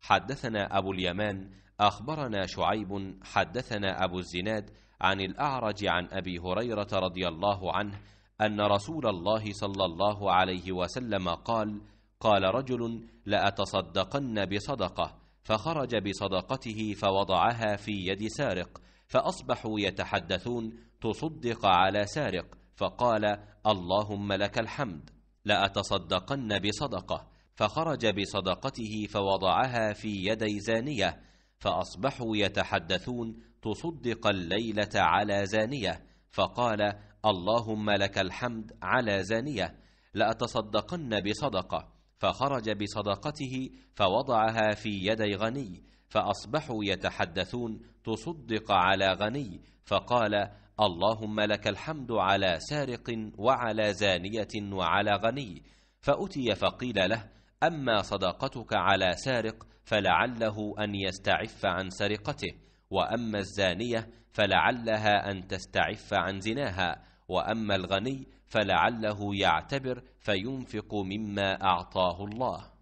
حدثنا أبو اليمان أخبرنا شعيب حدثنا أبو الزناد عن الأعرج عن أبي هريرة رضي الله عنه أن رسول الله صلى الله عليه وسلم قال قال رجل لأتصدقن بصدقة فخرج بصدقته فوضعها في يد سارق فأصبحوا يتحدثون تصدق على سارق فقال اللهم لك الحمد لأتصدقن بصدقة فخرج بصدقته فوضعها في يدي زانيه فاصبحوا يتحدثون تصدق الليله على زانيه فقال اللهم لك الحمد على زانيه لاتصدقن بصدقه فخرج بصدقته فوضعها في يدي غني فاصبحوا يتحدثون تصدق على غني فقال اللهم لك الحمد على سارق وعلى زانيه وعلى غني فاتي فقيل له أما صداقتك على سارق فلعله أن يستعف عن سرقته وأما الزانية فلعلها أن تستعف عن زناها وأما الغني فلعله يعتبر فينفق مما أعطاه الله